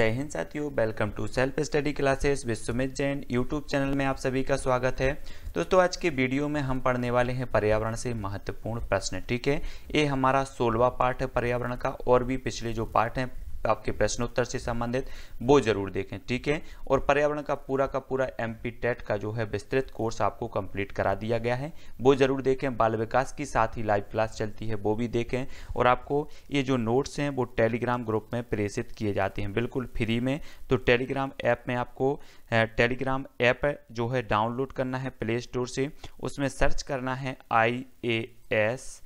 जय हिंद साथियों welcome to self study classes विश्वमित सुमित जैन यूट्यूब चैनल में आप सभी का स्वागत है दोस्तों आज के वीडियो में हम पढ़ने वाले हैं पर्यावरण से महत्वपूर्ण प्रश्न ठीक है ये हमारा सोलवा पार्ट है पर्यावरण का और भी पिछले जो पार्ट हैं आपके प्रश्नोत्तर से संबंधित वो जरूर देखें ठीक है और पर्यावरण का पूरा का पूरा एम टेट का जो है विस्तृत कोर्स आपको कंप्लीट करा दिया गया है वो जरूर देखें बाल विकास की साथ ही लाइव क्लास चलती है वो भी देखें और आपको ये जो नोट्स हैं वो टेलीग्राम ग्रुप में प्रेषित किए जाते हैं बिल्कुल फ्री में तो टेलीग्राम ऐप में आपको टेलीग्राम ऐप जो है डाउनलोड करना है प्ले स्टोर से उसमें सर्च करना है I A S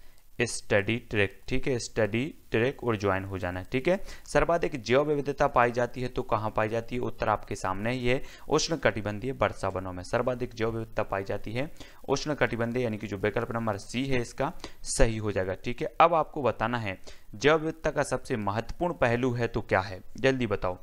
study track ठीक है स्टडी ट्रैक और ज्वाइन हो जाना है ठीक है सर्वाधिक जैव विविधता पाई जाती है तो कहाँ पाई जाती है उत्तर आपके सामने ही है उष्ण कटिबंधीय वर्षा वनों में सर्वाधिक जैव विविधता पाई जाती है उष्ण कटिबंधीय यानी कि जो विकल्प नंबर सी है इसका सही हो जाएगा ठीक है अब आपको बताना है जैव विविधता का सबसे महत्वपूर्ण पहलू है तो क्या है जल्दी बताओ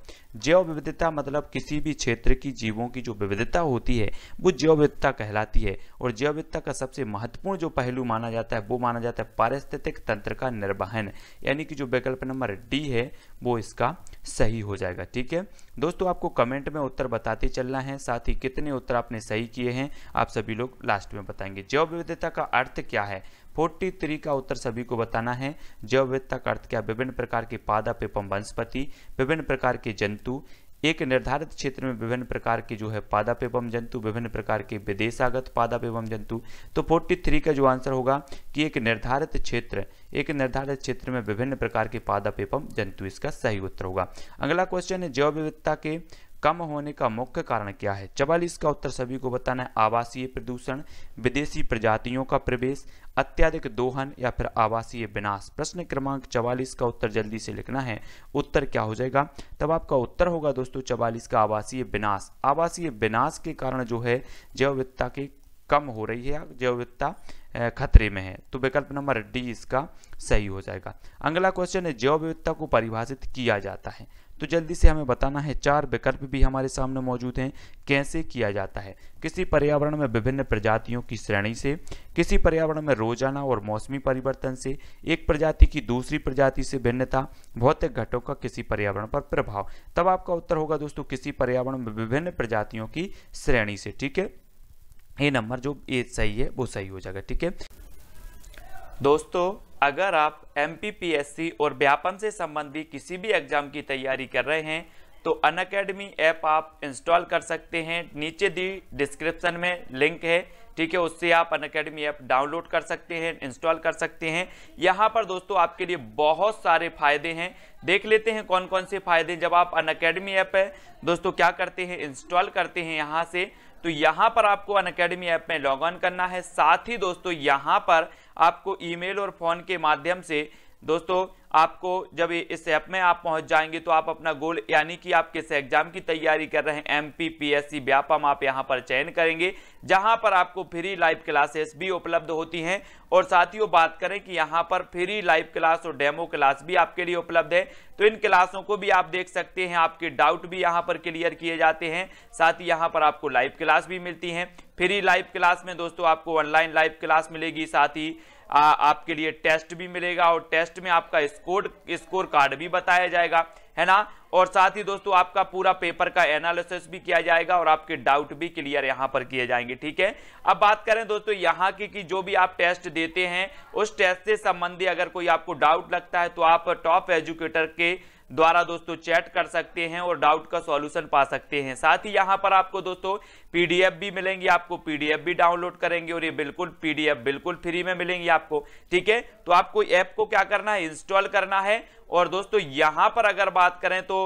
जैव विविधता मतलब किसी भी क्षेत्र की जीवों की जो विविधता होती है वो जैव विविधता कहलाती है और जैव विविधता का सबसे महत्वपूर्ण जो पहलू माना जाता है वो माना जाता है पारिस्थितिक तंत्र का निर्वहन यानी कि जो विकल्प नंबर डी है वो इसका सही हो जाएगा ठीक है दोस्तों आपको कमेंट में उत्तर बताते चलना है साथ ही कितने उत्तर आपने सही किए हैं आप सभी लोग लास्ट में बताएंगे जैव विविधता का अर्थ क्या है 43 का उत्तर सभी को बताना है जैव विविधता का अर्थ क्या विभिन्न प्रकार के पादप एवं वनस्पति विभिन्न प्रकार के जंतु एक निर्धारित क्षेत्र में विभिन्न प्रकार के जो है पादप एवं जंतु विभिन्न प्रकार के विदेशागत पादप एवं जंतु तो फोर्टी थ्री का जो आंसर होगा कि एक निर्धारित क्षेत्र एक निर्धारित क्षेत्र में विभिन्न प्रकार के पादप एवं जंतु इसका सही उत्तर होगा अगला क्वेश्चन है जैव विविधता के कम होने का मुख्य कारण क्या है चवालीस का उत्तर सभी को बताना है आवासीय प्रदूषण विदेशी प्रजातियों का प्रवेश अत्यधिक दोहन या फिर आवासीय विनाश प्रश्न क्रमांक चवालीस का उत्तर जल्दी से लिखना है उत्तर क्या हो जाएगा तब आपका उत्तर होगा दोस्तों चवालीस का आवासीय विनाश आवासीय विनाश के कारण जो है विविधता की कम हो रही है जैवविद्ता खतरे में है तो विकल्प नंबर डी इसका सही हो जाएगा अगला क्वेश्चन है जैव विविधता को परिभाषित किया जाता है तो जल्दी से हमें बताना है चार विकल्प भी हमारे सामने मौजूद हैं कैसे किया जाता है किसी पर्यावरण में विभिन्न प्रजातियों की श्रेणी से किसी पर्यावरण में रोजाना और मौसमी परिवर्तन से एक प्रजाति की दूसरी प्रजाति से भिन्नता भौतिक घटों का किसी पर्यावरण पर प्रभाव तब आपका उत्तर होगा दोस्तों किसी पर्यावरण में विभिन्न प्रजातियों की श्रेणी से ठीक है ये नंबर जो ए सही है वो सही हो जाएगा ठीक है दोस्तों अगर आप एम और व्यापन से संबंधी किसी भी एग्जाम की तैयारी कर रहे हैं तो अन अकेडमी ऐप आप इंस्टॉल कर सकते हैं नीचे दी डिस्क्रिप्शन में लिंक है ठीक है उससे आप अन अकेडमी ऐप डाउनलोड कर सकते हैं इंस्टॉल कर सकते हैं यहाँ पर दोस्तों आपके लिए बहुत सारे फायदे हैं देख लेते हैं कौन कौन से फायदे जब आप अन अकेडमी ऐप है दोस्तों क्या करते हैं इंस्टॉल करते हैं यहाँ से तो यहाँ पर आपको अन अकेडमी ऐप में लॉग ऑन करना है साथ ही दोस्तों यहाँ पर आपको ईमेल और फोन के माध्यम से दोस्तों आपको जब इस ऐप में आप पहुंच जाएंगे तो आप अपना गोल यानी कि आप किस एग्जाम की तैयारी कर रहे हैं M P P S C Vyapam आप यहाँ पर चयन करेंगे जहाँ पर आपको फ्री लाइव क्लासेस भी उपलब्ध होती हैं और साथियों बात करें कि यहाँ पर फ्री लाइव क्लास और डेमो क्लास भी आपके लिए उपलब्ध है तो इन क्लासों को भी आप देख सकते हैं आपके डाउट भी यहाँ पर क्लियर किए जाते हैं साथ ही यहाँ पर आपको लाइव क्लास भी मिलती हैं फ्री लाइव क्लास में दोस्तों आपको ऑनलाइन लाइव क्लास मिलेगी साथ ही आपके लिए टेस्ट भी मिलेगा और टेस्ट में आपका स्कोर स्कोर कार्ड भी बताया जाएगा है ना और साथ ही दोस्तों आपका पूरा पेपर का एनालिसिस भी किया जाएगा और आपके डाउट भी क्लियर यहां पर किए जाएंगे ठीक है अब बात करें दोस्तों यहां की कि जो भी आप टेस्ट देते हैं उस टेस्ट से संबंधी अगर कोई आपको डाउट लगता है तो आप टॉप एजुकेटर के द्वारा दोस्तों चैट कर सकते हैं और डाउट का सॉल्यूशन पा सकते हैं साथ ही यहाँ पर आपको दोस्तों पीडीएफ भी मिलेंगी आपको पीडीएफ भी डाउनलोड करेंगे और ये बिल्कुल पीडीएफ बिल्कुल फ्री में मिलेंगी आपको ठीक है तो आपको ऐप को क्या करना है इंस्टॉल करना है और दोस्तों यहां पर अगर बात करें तो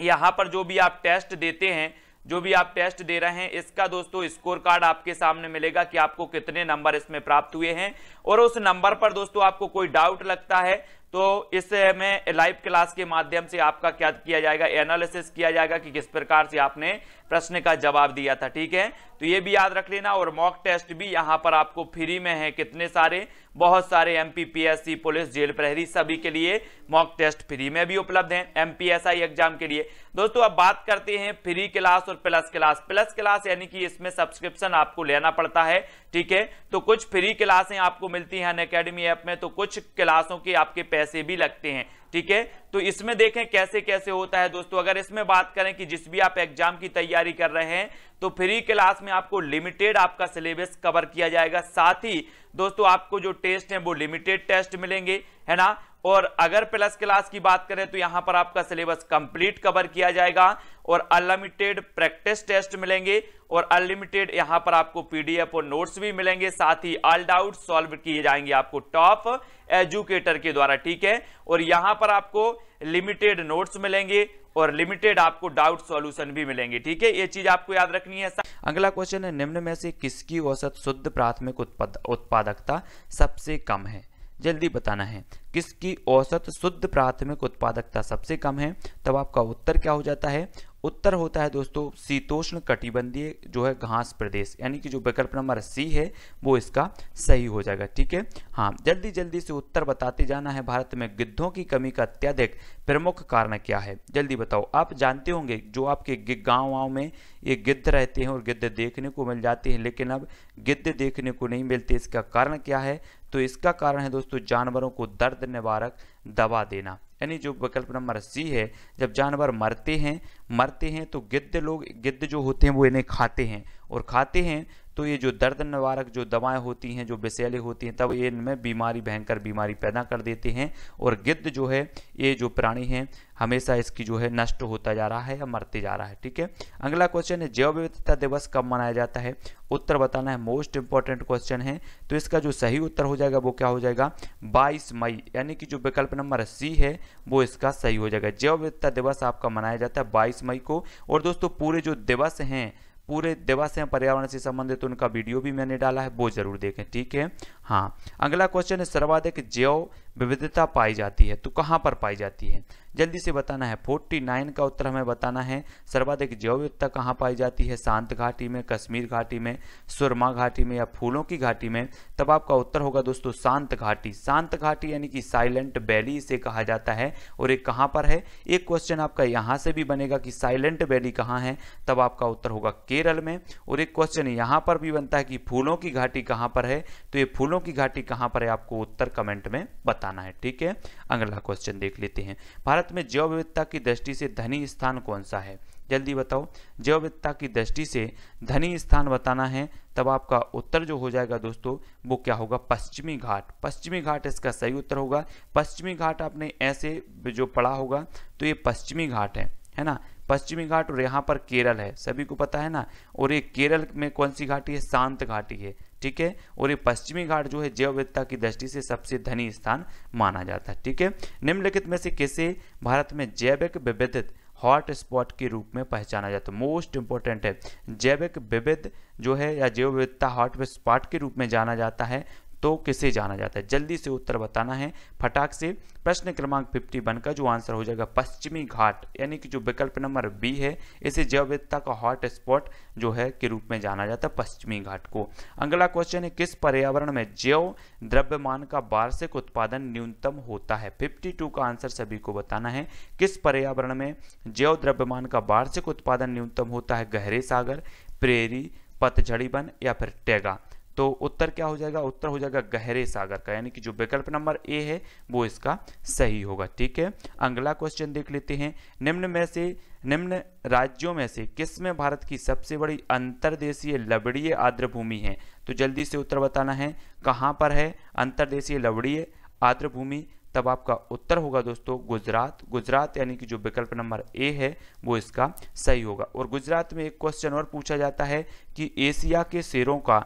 यहाँ पर जो भी आप टेस्ट देते हैं जो भी आप टेस्ट दे रहे हैं इसका दोस्तों स्कोर कार्ड आपके सामने मिलेगा कि आपको कितने नंबर इसमें प्राप्त हुए हैं और उस नंबर पर दोस्तों आपको कोई डाउट लगता है तो इसमें लाइव क्लास के माध्यम से आपका क्या किया जाएगा एनालिसिस किया जाएगा कि किस प्रकार से आपने प्रश्न का जवाब दिया था ठीक है तो ये भी याद रख लेना और मॉक टेस्ट भी यहाँ पर आपको फ्री में है कितने सारे बहुत सारे एम पी पुलिस जेल प्रहरी सभी के लिए मॉक टेस्ट फ्री में भी उपलब्ध हैं एम एग्जाम के लिए दोस्तों अब बात करते हैं फ्री क्लास और प्लस क्लास प्लस क्लास यानी कि इसमें सब्सक्रिप्शन आपको लेना पड़ता है ठीक है तो कुछ फ्री क्लासें आपको मिलती हैं अन अकेडमी ऐप में तो कुछ क्लासों के आपके पैसे भी लगते हैं ठीक है तो इसमें देखें कैसे कैसे होता है दोस्तों अगर इसमें बात करें कि जिस भी आप एग्जाम की तैयारी कर रहे हैं तो फ्री क्लास में आपको लिमिटेड आपका सिलेबस कवर किया जाएगा साथ ही दोस्तों आपको जो टेस्ट है वो लिमिटेड टेस्ट मिलेंगे है ना और अगर प्लस क्लास की बात करें तो यहां पर आपका सिलेबस कंप्लीट कवर किया जाएगा और अनलिमिटेड प्रैक्टिस टेस्ट मिलेंगे और अनलिमिटेड यहां पर आपको पीडीएफ और नोट्स भी मिलेंगे साथ ही ऑल डाउट सॉल्व किए जाएंगे आपको टॉप एजुकेटर के द्वारा ठीक है और यहां पर आपको लिमिटेड नोट्स मिलेंगे और लिमिटेड आपको डाउट सॉल्यूशन भी मिलेंगे ठीक है ये चीज आपको याद रखनी है अगला क्वेश्चन है निम्न में से किसकी औसत शुद्ध प्राथमिक उत्पादकता सबसे कम है जल्दी बताना है किसकी औसत शुद्ध प्राथमिक उत्पादकता सबसे कम है तब आपका उत्तर क्या हो जाता है उत्तर होता है दोस्तों शीतोष्ण कटिबंधीय जो है घास प्रदेश यानी कि जो विकल्प नंबर सी है वो इसका सही हो जाएगा ठीक है हाँ जल्दी जल्दी से उत्तर बताते जाना है भारत में गिद्धों की कमी का अत्यधिक प्रमुख कारण क्या है जल्दी बताओ आप जानते होंगे जो आपके गाँव वाँव में ये गिद्ध रहते हैं और गिद्ध देखने को मिल जाते हैं लेकिन अब गिद्ध देखने को नहीं मिलते इसका कारण क्या है तो इसका कारण है दोस्तों जानवरों को दर्द निवारक दवा देना यानी जो विकल्प नंबर सी है जब जानवर मरते हैं मरते हैं तो गिद्ध लोग गिद्ध जो होते हैं वो इन्हें खाते हैं और खाते हैं तो ये जो दर्द निवारक जो दवाएं होती हैं जो बिसेले होती हैं तब ये इनमें बीमारी भयंकर बीमारी पैदा कर देते हैं और गिद्ध जो है ये जो प्राणी हैं हमेशा इसकी जो है नष्ट होता जा रहा है या मरते जा रहा है ठीक है अगला क्वेश्चन है जैव विविधता दिवस कब मनाया जाता है उत्तर बताना है मोस्ट इंपॉर्टेंट क्वेश्चन है तो इसका जो सही उत्तर हो जाएगा वो क्या हो जाएगा 22 मई यानी कि जो विकल्प नंबर सी है वो इसका सही हो जाएगा जैव विविधता दिवस आपका मनाया जाता है बाईस मई को और दोस्तों पूरे जो दिवस हैं पूरे देवाशय पर्यावरण से संबंधित उनका वीडियो भी मैंने डाला है वो जरूर देखें ठीक है हाँ अगला क्वेश्चन है सर्वाधिक जैव विविधता पाई जाती है तो कहाँ पर पाई जाती है जल्दी से बताना है 49 का उत्तर हमें बताना है सर्वाधिक जैव विविधता कहाँ पाई जाती है शांत घाटी में कश्मीर घाटी में सुरमा घाटी में या फूलों की घाटी में तब आपका उत्तर होगा दोस्तों शांत घाटी शांत घाटी यानी कि साइलेंट वैली इसे कहा जाता है और एक कहाँ पर है एक क्वेश्चन आपका यहाँ से भी बनेगा कि साइलेंट वैली कहाँ है तब आपका उत्तर होगा केरल में और एक क्वेश्चन यहाँ पर भी बनता है कि फूलों की घाटी कहाँ पर है तो ये फूल मूलों की घाटी कहां पर है आपको उत्तर कमेंट में बताना है ठीक है अगला क्वेश्चन देख लेते हैं भारत में जैव विविधता की दृष्टि से धनी स्थान कौन सा है जल्दी बताओ जैव विविधता की दृष्टि से धनी स्थान बताना है तब आपका उत्तर जो हो जाएगा दोस्तों वो क्या होगा पश्चिमी घाट पश्चिमी घाट इसका सही उत्तर होगा पश्चिमी घाट आपने ऐसे जो पढ़ा होगा तो ये पश्चिमी घाट है है ना पश्चिमी घाट और यहाँ पर केरल है सभी को पता है ना और ये केरल में कौन सी घाटी है शांत घाटी है ठीक है और ये पश्चिमी घाट जो है जैव विविधता की दृष्टि से सबसे धनी स्थान माना जाता है ठीक है निम्नलिखित में से किसे भारत में जैविक विविध हॉट स्पॉट के रूप में पहचाना जाता है तो मोस्ट इंपॉर्टेंट है जैविक विविध जो है या जैव विविधता हॉट स्पॉट के रूप में जाना जाता है तो किसे जाना जाता है जल्दी से उत्तर बताना है फटाक से प्रश्न क्रमांक फिफ्टी वन का जो आंसर हो जाएगा पश्चिमी घाट यानी कि जो विकल्प नंबर बी है इसे जैवविद्यता का हॉट स्पॉट जो है के रूप में जाना जाता है पश्चिमी घाट को अगला क्वेश्चन है किस पर्यावरण में जैव द्रव्यमान का वार्षिक उत्पादन न्यूनतम होता है 52 का आंसर सभी को बताना है किस पर्यावरण में जैव द्रव्यमान का वार्षिक उत्पादन न्यूनतम होता है गहरे सागर प्रेरी पतझड़ी वन या फिर टेगा तो उत्तर क्या हो जाएगा उत्तर हो जाएगा गहरे सागर का यानी कि जो विकल्प नंबर ए है वो इसका सही होगा ठीक है अगला क्वेश्चन देख लेते हैं निम्न में से निम्न राज्यों में से किस में भारत की सबसे बड़ी अंतर्देशीय लबड़ीय आर्द्र भूमि है तो जल्दी से उत्तर बताना है कहाँ पर है अंतर्देशीय लबड़ीय आर्द्र भूमि तब आपका उत्तर होगा दोस्तों गुजरात गुजरात यानी कि जो विकल्प नंबर ए है वो इसका सही होगा और गुजरात में एक क्वेश्चन और पूछा जाता है कि एशिया के शेरों का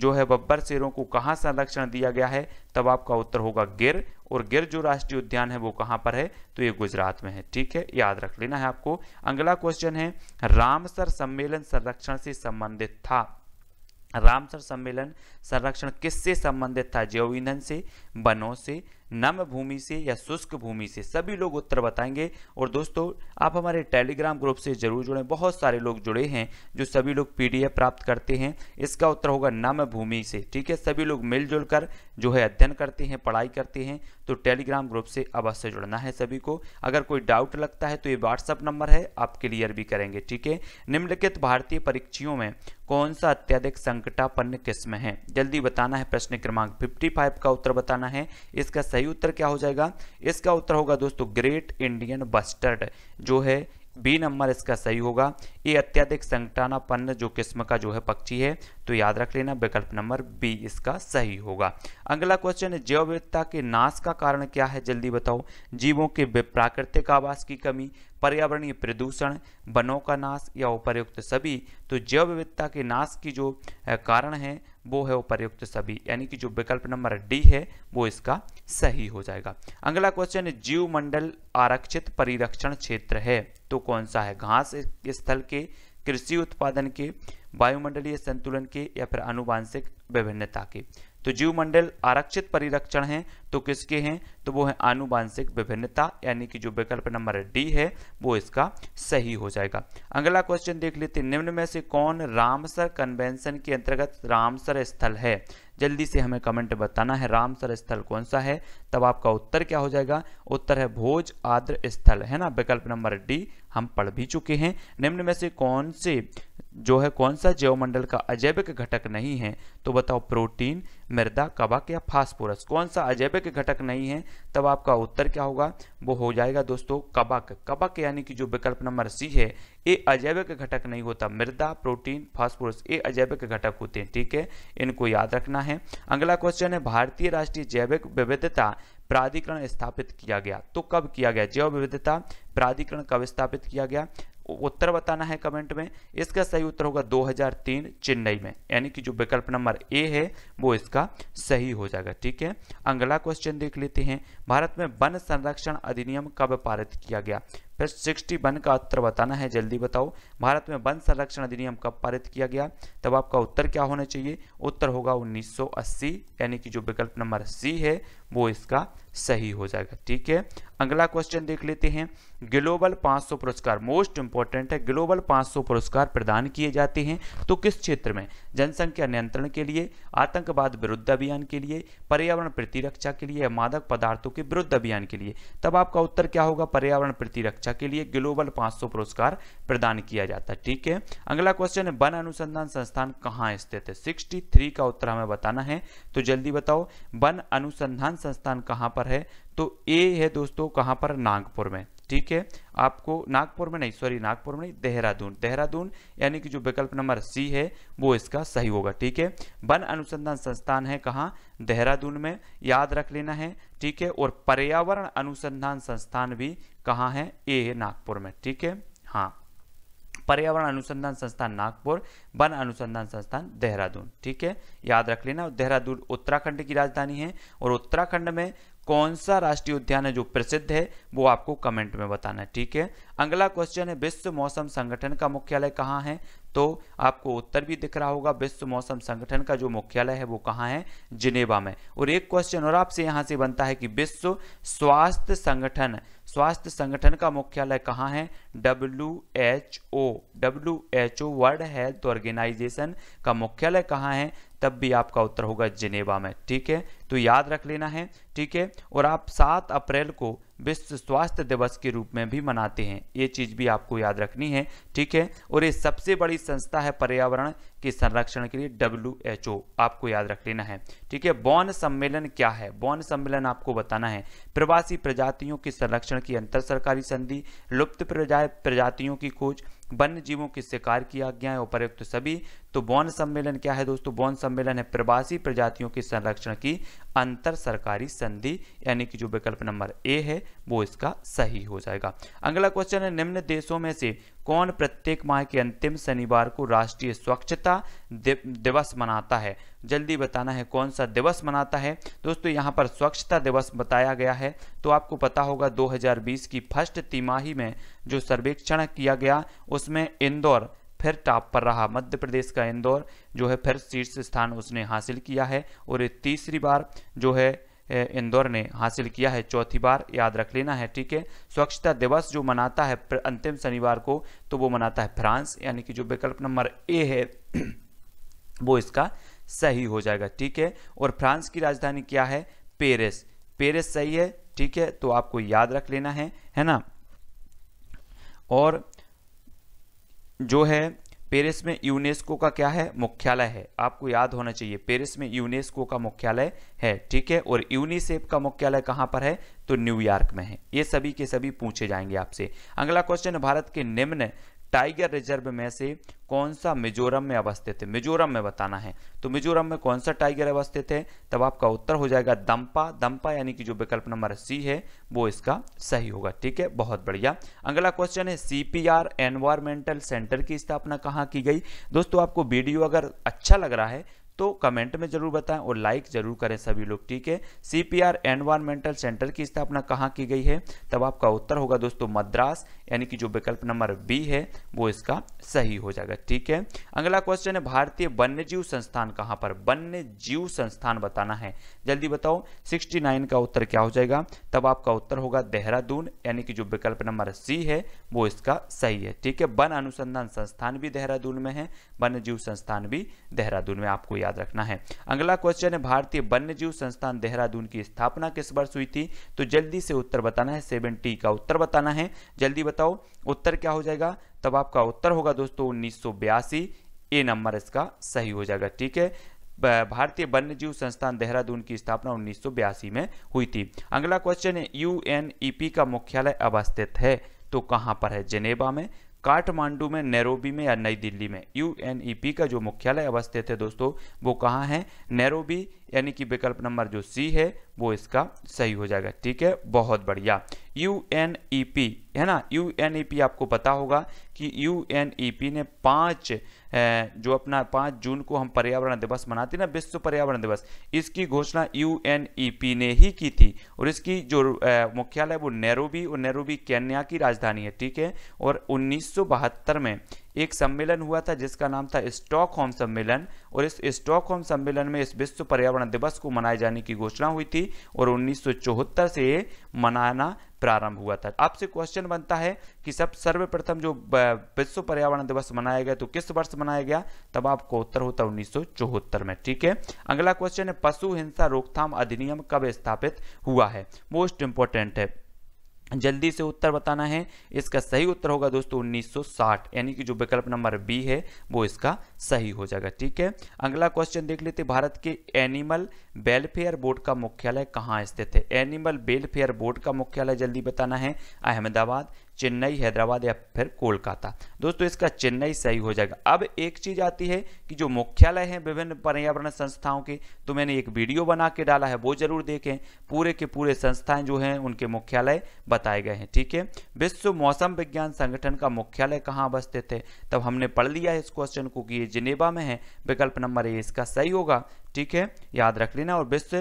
जो है बब्बर शेरों को कहाँ संरक्षण दिया गया है तब आपका उत्तर होगा गिर और गिर जो राष्ट्रीय उद्यान है वो कहाँ पर है तो ये गुजरात में है ठीक है याद रख लेना है आपको अगला क्वेश्चन है रामसर सम्मेलन संरक्षण से संबंधित था रामसर सम्मेलन संरक्षण किससे संबंधित था जैव ईंधन से वनों से नम भूमि से या शुष्क भूमि से सभी लोग उत्तर बताएंगे और दोस्तों आप हमारे टेलीग्राम ग्रुप से जरूर जुड़ें बहुत सारे लोग जुड़े हैं जो सभी लोग पीडीएफ प्राप्त करते हैं इसका उत्तर होगा नम भूमि से ठीक है सभी लोग मिलजुल कर जो है अध्ययन करते हैं पढ़ाई करते हैं तो टेलीग्राम ग्रुप से अवश्य जुड़ना है सभी को अगर कोई डाउट लगता है तो ये व्हाट्सअप नंबर है आप क्लियर भी करेंगे ठीक है निम्नलिखित भारतीय परीक्षियों में कौन सा अत्यधिक संकटापन्न किस्म है जल्दी बताना है प्रश्न क्रमांक फिफ्टी का उत्तर बताना है इसका सही उत्तर क्या हो जाएगा इसका उत्तर होगा दोस्तों ग्रेट इंडियन बस्टर्ड जो है बी नंबर इसका सही होगा ये अत्यधिक संकटानापन्न जो किस्म का जो है पक्षी है तो याद रख लेना विकल्प नंबर बी इसका सही होगा अगला क्वेश्चन है जैव विविधता के नाश का कारण क्या है जल्दी बताओ जीवों के प्राकृतिक आवास की कमी पर्यावरणीय प्रदूषण वनों का नाश या उपयुक्त सभी तो जैव विविधता के नाश की जो कारण है वो है उपरयुक्त सभी यानी कि जो विकल्प नंबर डी है वो इसका सही हो जाएगा अगला क्वेश्चन जीव मंडल आरक्षित परिरक्षण क्षेत्र है तो कौन सा है घास स्थल के कृषि उत्पादन के वायुमंडलीय संतुलन के या फिर अनुवांशिक विभिन्नता के तो जीव मंडल आरक्षित परिरक्षण है तो किसके हैं तो वो है आनुवांशिक विभिन्नता यानी कि जो विकल्प नंबर डी है वो इसका सही हो जाएगा अगला क्वेश्चन देख लेते हैं निम्न में से कौन रामसर कन्वेंशन के अंतर्गत रामसर स्थल है जल्दी से हमें कमेंट बताना है रामसर स्थल कौन सा है तब आपका उत्तर क्या हो जाएगा उत्तर है भोज आद्र स्थल है ना विकल्प नंबर डी हम पढ़ भी चुके हैं निम्न में से कौन से जो है कौन सा जैवमंडल का अजैविक घटक नहीं है तो बताओ प्रोटीन मृदा कवक या फास्फोरस कौन सा अजैविक के घटक नहीं है तब आपका उत्तर क्या होगा वो हो जाएगा दोस्तों कबक कबक यानी कि जो विकल्प नंबर सी है ये अजैविक घटक नहीं होता मृदा प्रोटीन फास्फोरस ये अजैविक घटक होते हैं ठीक है इनको याद रखना है अगला क्वेश्चन है भारतीय राष्ट्रीय जैविक विविधता प्राधिकरण स्थापित किया गया तो कब किया गया जैव विविधता प्राधिकरण कब स्थापित किया गया उत्तर बताना है कमेंट में इसका सही उत्तर होगा 2003 चेन्नई में यानी कि जो विकल्प नंबर ए है वो इसका सही हो जाएगा ठीक है अगला क्वेश्चन देख लेते हैं भारत में वन संरक्षण अधिनियम कब पारित किया गया प्रश्न सिक्सटी वन का उत्तर बताना है जल्दी बताओ भारत में वन संरक्षण अधिनियम कब पारित किया गया तब आपका उत्तर क्या होना चाहिए उत्तर होगा 1980 यानी कि जो विकल्प नंबर सी है वो इसका सही हो जाएगा ठीक है अगला क्वेश्चन देख लेते हैं ग्लोबल 500 पुरस्कार मोस्ट इंपॉर्टेंट है ग्लोबल 500 पुरस्कार प्रदान किए जाते हैं तो किस क्षेत्र में जनसंख्या नियंत्रण के लिए आतंकवाद विरुद्ध अभियान के लिए पर्यावरण प्रतिरक्षा के लिए मादक पदार्थों के विरुद्ध अभियान के लिए तब आपका उत्तर क्या होगा पर्यावरण प्रतिरक्षा कक्षा के लिए ग्लोबल 500 पुरस्कार प्रदान किया जाता है ठीक है अगला क्वेश्चन है वन अनुसंधान संस्थान कहाँ स्थित है थ्री का उत्तर हमें बताना है तो जल्दी बताओ वन अनुसंधान संस्थान कहाँ पर है तो ए है दोस्तों कहाँ पर नागपुर में ठीक है आपको नागपुर में नहीं सॉरी नागपुर में नहीं देहरादून देहरादून यानी कि जो विकल्प नंबर सी है वो इसका सही होगा ठीक है वन अनुसंधान संस्थान है कहाँ देहरादून में याद रख लेना है ठीक है और पर्यावरण अनुसंधान संस्थान भी कहाँ है ए है नागपुर में ठीक है हाँ पर्यावरण अनुसंधान संस्थान नागपुर वन अनुसंधान संस्थान देहरादून ठीक है याद रख लेना देहरादून उत्तराखंड की राजधानी है और उत्तराखंड में कौन सा राष्ट्रीय उद्यान है जो प्रसिद्ध है वो आपको कमेंट में बताना है ठीक है अगला क्वेश्चन है विश्व मौसम संगठन का मुख्यालय कहाँ है तो आपको उत्तर भी दिख रहा होगा विश्व मौसम संगठन का जो मुख्यालय है वो कहाँ है जिनेवा में और एक क्वेश्चन और आपसे यहाँ से बनता है कि विश्व स्वास्थ्य संगठन स्वास्थ्य संगठन का मुख्यालय कहाँ है W H O W H O World Health Organisation का मुख्यालय कहाँ है तब भी आपका उत्तर होगा जिनेवा में ठीक है तो याद रख लेना है ठीक है और आप 7 अप्रैल को विश्व स्वास्थ्य दिवस के रूप में भी मनाते हैं ये चीज़ भी आपको याद रखनी है ठीक है और ये सबसे बड़ी संस्था है पर्यावरण के संरक्षण के लिए डब्ल्यू आपको याद रख लेना है ठीक है बॉन सम्मेलन क्या है बॉन सम्मेलन आपको बताना है प्रवासी प्रजातियों के संरक्षण की अंतर सरकारी संधि लुप्त प्रजातियों की खोज वन्य जीवों के शिकार की आज्ञाएं और प्रयुक्त तो सभी तो बॉन सम्मेलन क्या है दोस्तों बॉन सम्मेलन है प्रवासी प्रजातियों के संरक्षण की अंतर सरकारी संधि यानी कि जो विकल्प नंबर ए है वो इसका सही हो जाएगा अगला क्वेश्चन है निम्न देशों में से कौन प्रत्येक माह के अंतिम शनिवार को राष्ट्रीय स्वच्छता दिवस मनाता है जल्दी बताना है कौन सा दिवस मनाता है दोस्तों यहाँ पर स्वच्छता दिवस बताया गया है तो आपको पता होगा 2020 की फर्स्ट तिमाही में जो सर्वेक्षण किया गया उसमें इंदौर फिर टॉप पर रहा मध्य प्रदेश का इंदौर जो है फिर शीर्ष स्थान उसने हासिल किया है और तीसरी बार जो है इंदौर ने हासिल किया है चौथी बार याद रख लेना है ठीक है स्वच्छता दिवस जो मनाता है अंतिम शनिवार को तो वो मनाता है फ्रांस यानी कि जो विकल्प नंबर ए है वो इसका सही हो जाएगा ठीक है और फ्रांस की राजधानी क्या है पेरिस पेरिस सही है ठीक है तो आपको याद रख लेना है है ना और जो है पेरिस में यूनेस्को का क्या है मुख्यालय है आपको याद होना चाहिए पेरिस में यूनेस्को का मुख्यालय है ठीक है और यूनिसेफ का मुख्यालय कहां पर है तो न्यूयॉर्क में है ये सभी के सभी पूछे जाएंगे आपसे अगला क्वेश्चन भारत के निम्न टाइगर रिजर्व में से कौन सा मिजोरम में अवस्थित है मिजोरम में बताना है तो मिजोरम में कौन सा टाइगर अवस्थित है तब आपका उत्तर हो जाएगा दम्पा दम्पा यानी कि जो विकल्प नंबर सी है वो इसका सही होगा ठीक है बहुत बढ़िया अगला क्वेश्चन है सीपीआर एनवायरमेंटल सेंटर की स्थापना कहाँ की गई दोस्तों आपको वीडियो अगर अच्छा लग रहा है तो कमेंट में जरूर बताएं और लाइक जरूर करें सभी लोग ठीक है सीपीआर एनवायरमेंटल सेंटर की स्थापना कहाँ की गई है तब आपका उत्तर होगा दोस्तों मद्रास यानी कि जो विकल्प नंबर बी है वो इसका सही हो जाएगा ठीक है अगला क्वेश्चन है भारतीय वन्यजीव संस्थान कहाँ पर वन्य जीव संस्थान बताना है जल्दी बताओ 69 का उत्तर क्या हो जाएगा तब आपका उत्तर होगा देहरादून यानी कि जो विकल्प नंबर सी है वो इसका सही है ठीक है वन अनुसंधान संस्थान भी देहरादून में है वन्य जीव संस्थान भी देहरादून में आपको याद रखना है अगला क्वेश्चन है भारतीय वन्यजीव संस्थान देहरादून की स्थापना किस वर्ष हुई थी तो जल्दी से उत्तर बताना है सेवन का उत्तर बताना है जल्दी बता बताओ उत्तर क्या हो जाएगा तब आपका उत्तर होगा दोस्तों उन्नीस ए नंबर इसका सही हो जाएगा ठीक है भारतीय वन्यजीव संस्थान देहरादून की स्थापना उन्नीस में हुई थी अगला क्वेश्चन है यूएनईपी e का मुख्यालय अवस्थित है तो कहाँ पर है जेनेबा में काठमांडू में नैरोबी में या नई दिल्ली में यूएनईपी e का जो मुख्यालय अवस्थित है दोस्तों वो कहाँ है नैरोबी यानी कि विकल्प नंबर जो सी है वो इसका सही हो जाएगा ठीक है बहुत बढ़िया यू एन ई पी है ना यू एन ई पी आपको पता होगा कि यू एन ई पी ने पाँच जो अपना पाँच जून को हम पर्यावरण दिवस मनाते ना विश्व पर्यावरण दिवस इसकी घोषणा यू एन ई पी ने ही की थी और इसकी जो मुख्यालय वो नेरोबी और नेरोबी केन्या की राजधानी है ठीक है और उन्नीस में एक सम्मेलन हुआ था जिसका नाम था स्टॉकहोम सम्मेलन और इस स्टॉकहोम सम्मेलन में इस विश्व पर्यावरण दिवस को मनाए जाने की घोषणा हुई थी थी और 1974 से मनाना प्रारंभ हुआ था आपसे क्वेश्चन बनता है कि सब सर्वप्रथम जो विश्व पर्यावरण दिवस मनाया गया तो किस वर्ष मनाया गया तब आपको उत्तर होता उन्नीस में ठीक है अगला क्वेश्चन है पशु हिंसा रोकथाम अधिनियम कब स्थापित हुआ है मोस्ट इंपोर्टेंट है जल्दी से उत्तर बताना है इसका सही उत्तर होगा दोस्तों 1960 यानी कि जो विकल्प नंबर बी है वो इसका सही हो जाएगा ठीक है अगला क्वेश्चन देख लेते भारत के एनिमल वेलफेयर बोर्ड का मुख्यालय कहाँ स्थित है एनिमल वेलफेयर बोर्ड का मुख्यालय जल्दी बताना है अहमदाबाद चेन्नई हैदराबाद या फिर कोलकाता दोस्तों इसका चेन्नई सही हो जाएगा अब एक चीज आती है कि जो मुख्यालय हैं विभिन्न पर्यावरण संस्थाओं के तो मैंने एक वीडियो बना के डाला है वो जरूर देखें पूरे के पूरे संस्थाएं जो हैं उनके मुख्यालय बताए गए हैं ठीक है विश्व मौसम विज्ञान संगठन का मुख्यालय कहाँ अवस्थित है तब हमने पढ़ लिया है इस क्वेश्चन को कि ये जिनेवा में है विकल्प नंबर ए इसका सही होगा ठीक है याद रख लेना और विश्व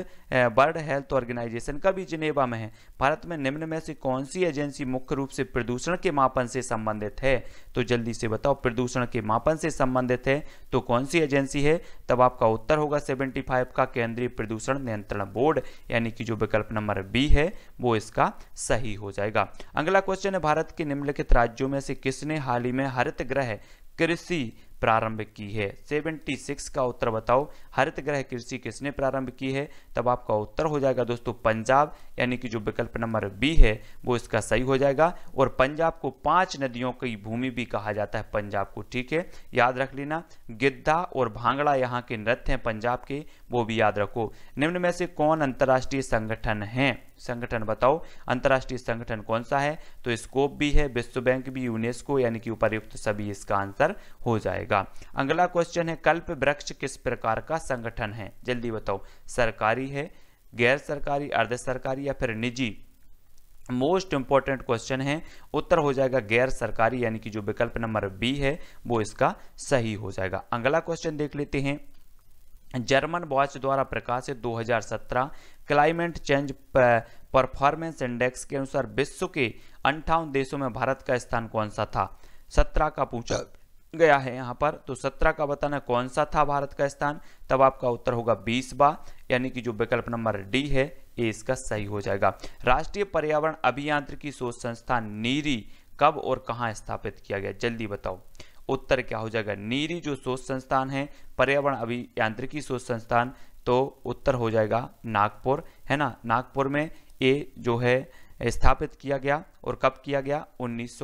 वर्ल्ड हेल्थ ऑर्गेनाइजेशन का भी जिनेवा में है भारत में निम्न में से कौन सी एजेंसी मुख्य रूप से प्रदूषण के मापन से संबंधित है तो जल्दी से बताओ प्रदूषण के मापन से संबंधित है तो कौन सी एजेंसी है तब आपका उत्तर होगा सेवेंटी फाइव का केंद्रीय प्रदूषण नियंत्रण बोर्ड यानी कि जो विकल्प नंबर बी है वो इसका सही हो जाएगा अगला क्वेश्चन है भारत के निम्नलिखित राज्यों में से किसने हाल ही में हरित ग्रह कृषि प्रारंभ की है 76 का उत्तर बताओ हरित ग्रह कृषि किसने प्रारंभ की है तब आपका उत्तर हो जाएगा दोस्तों पंजाब यानी कि जो विकल्प नंबर बी है वो इसका सही हो जाएगा और पंजाब को पांच नदियों की भूमि भी कहा जाता है पंजाब को ठीक है याद रख लेना गिद्धा और भांगड़ा यहाँ के नृत्य हैं पंजाब के वो भी याद रखो निम्न में से कौन अंतर्राष्ट्रीय संगठन है संगठन बताओ अंतर्राष्ट्रीय संगठन कौन सा है तो स्कोप भी है विश्व बैंक भी यूनेस्को यानी कि उपरयुक्त सभी इसका आंसर हो जाएगा रहेगा अगला क्वेश्चन है कल्प वृक्ष किस प्रकार का संगठन है जल्दी बताओ सरकारी है गैर सरकारी अर्ध सरकारी या फिर निजी मोस्ट इंपॉर्टेंट क्वेश्चन है उत्तर हो जाएगा गैर सरकारी यानी कि जो विकल्प नंबर बी है वो इसका सही हो जाएगा अगला क्वेश्चन देख लेते हैं जर्मन वॉच द्वारा प्रकाशित 2017 क्लाइमेट चेंज परफॉर्मेंस इंडेक्स के अनुसार विश्व के अंठावन देशों में भारत का स्थान कौन सा था सत्रह का पूछा गया है यहाँ पर तो सत्रह का बताना कौन सा था भारत का स्थान तब आपका उत्तर होगा बा यानी कि जो विकल्प नंबर डी है ये इसका सही हो जाएगा राष्ट्रीय पर्यावरण अभियांत्रिकी शोध संस्थान नीरी कब और कहाँ स्थापित किया गया जल्दी बताओ उत्तर क्या हो जाएगा नीरी जो शोध संस्थान है पर्यावरण अभियांत्रिकी शोध संस्थान तो उत्तर हो जाएगा नागपुर है ना नागपुर में ये जो है स्थापित किया गया और कब किया गया उन्नीस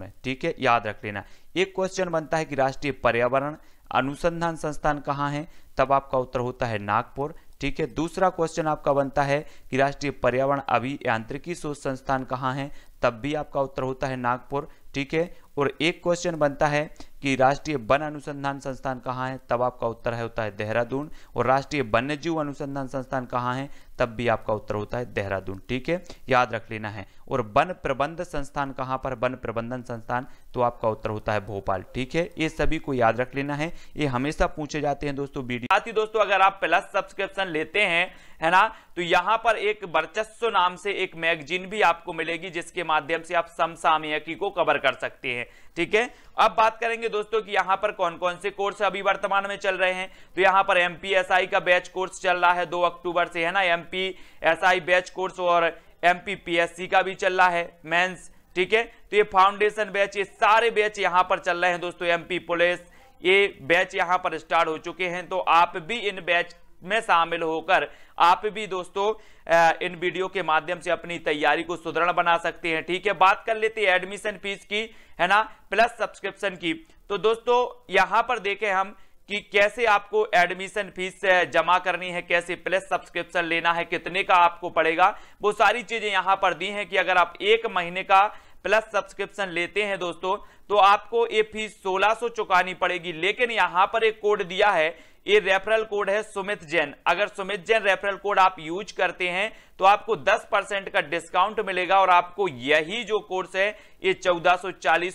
में ठीक है याद रख लेना एक क्वेश्चन बनता है कि राष्ट्रीय पर्यावरण अनुसंधान संस्थान कहाँ है तब आपका उत्तर होता है नागपुर ठीक है दूसरा क्वेश्चन आपका बनता है कि राष्ट्रीय पर्यावरण अभियांत्रिकी शोध संस्थान कहाँ है तब भी आपका उत्तर होता है नागपुर ठीक है और एक क्वेश्चन बनता है कि राष्ट्रीय वन अनुसंधान संस्थान कहाँ है तब आपका उत्तर है होता है देहरादून और राष्ट्रीय वन्यजीव अनुसंधान संस्थान कहाँ है तब भी आपका उत्तर होता है देहरादून ठीक है याद रख लेना है और वन प्रबंध संस्थान कहाँ पर वन प्रबंधन संस्थान तो आपका उत्तर होता है भोपाल ठीक है ये सभी को याद रख लेना है ये हमेशा पूछे जाते हैं दोस्तों वीडियो साथ ही दोस्तों अगर आप प्लस सब्सक्रिप्शन लेते हैं है ना तो यहाँ पर एक वर्चस्व नाम से एक मैगजीन भी आपको मिलेगी जिसके माध्यम से आप समसामयिकी को कवर कर सकते हैं ठीक है अब बात करेंगे दोस्तों कि यहाँ पर कौन कौन से कोर्स अभी वर्तमान में चल रहे हैं तो यहाँ पर एमपीएसआई का बैच कोर्स चल रहा है दो अक्टूबर से है ना M MP SI batch course और एमपीपीएससी का भी चल रहा है मेंस ठीक है तो ये फाउंडेशन बैच ये सारे बैच यहाँ पर चल रहे हैं दोस्तों एमपी पुलिस ये बैच यहाँ पर स्टार्ट हो चुके हैं तो आप भी इन बैच में शामिल होकर आप भी दोस्तों इन वीडियो के माध्यम से अपनी तैयारी को सुदृढ़ बना सकते हैं ठीक है बात कर लेते हैं एडमिशन फीस की है ना प्लस सब्सक्रिप्शन की तो दोस्तों यहां पर देखें हम कि कैसे आपको एडमिशन फीस जमा करनी है कैसे प्लस सब्सक्रिप्शन लेना है कितने का आपको पड़ेगा वो सारी चीज़ें यहां पर दी हैं कि अगर आप एक महीने का प्लस सब्सक्रिप्शन लेते हैं दोस्तों तो आपको ये फीस सोलह सो चुकानी पड़ेगी लेकिन यहां पर एक कोड दिया है ये रेफरल कोड है सुमित जैन अगर सुमित जैन रेफरल कोड आप यूज करते हैं तो आपको 10 परसेंट का डिस्काउंट मिलेगा और आपको यही जो कोर्स है ये चौदह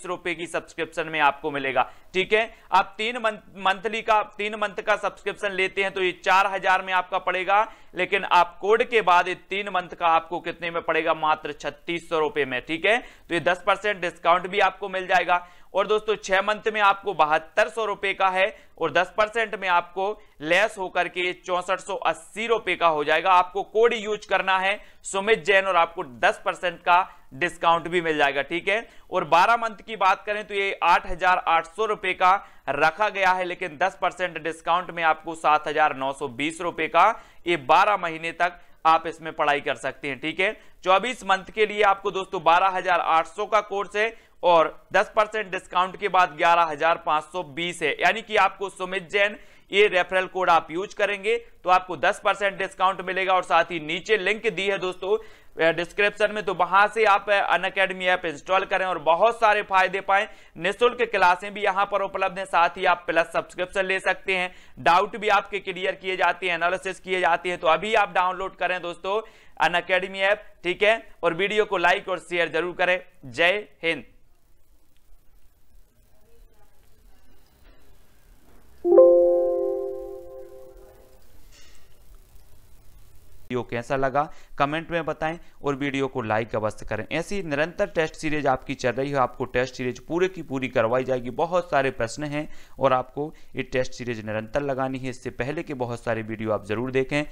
रुपए की सब्सक्रिप्शन में आपको मिलेगा ठीक है आप तीन मंथली का तीन मंथ का सब्सक्रिप्शन लेते हैं तो ये चार हजार में आपका पड़ेगा लेकिन आप कोड के बाद ये तीन मंथ का आपको कितने में पड़ेगा मात्र छत्तीस रुपए में ठीक है तो ये दस परसेंट डिस्काउंट भी आपको मिल जाएगा और दोस्तों छह मंथ में आपको बहत्तर सौ रुपए का है और 10 परसेंट में आपको लेस होकर के चौसठ सौ अस्सी रुपए का हो जाएगा आपको कोड यूज करना है सुमित जैन और आपको 10 परसेंट का डिस्काउंट भी मिल जाएगा ठीक है और 12 मंथ की बात करें तो ये आठ हजार आठ सौ रुपए का रखा गया है लेकिन 10 परसेंट डिस्काउंट में आपको सात हजार नौ बीस रुपए का ये 12 महीने तक आप इसमें पढ़ाई कर सकते हैं ठीक है चौबीस मंथ के लिए आपको दोस्तों बारह हजार आठ सौ का कोर्स है और 10 परसेंट डिस्काउंट के बाद 11,520 है यानी कि आपको सुमित जैन ये रेफरल कोड आप यूज करेंगे तो आपको 10 परसेंट डिस्काउंट मिलेगा और साथ ही नीचे लिंक दी है दोस्तों डिस्क्रिप्शन में तो वहां से आप अन अकेडमी ऐप इंस्टॉल करें और बहुत सारे फायदे पाए निःशुल्क क्लासें भी यहां पर उपलब्ध हैं साथ ही आप प्लस सब्सक्रिप्शन ले सकते हैं डाउट भी आपके क्लियर किए जाते हैं एनालिसिस किए जाते हैं तो अभी आप डाउनलोड करें दोस्तों अन अकेडमी ऐप ठीक है और वीडियो को लाइक और शेयर जरूर करें जय हिंद वीडियो कैसा लगा कमेंट में बताएं और वीडियो को लाइक अवश्य करें ऐसी निरंतर टेस्ट सीरीज आपकी चल रही है आपको टेस्ट सीरीज पूरे की पूरी करवाई जाएगी बहुत सारे प्रश्न हैं और आपको ये टेस्ट सीरीज निरंतर लगानी है इससे पहले के बहुत सारे वीडियो आप जरूर देखें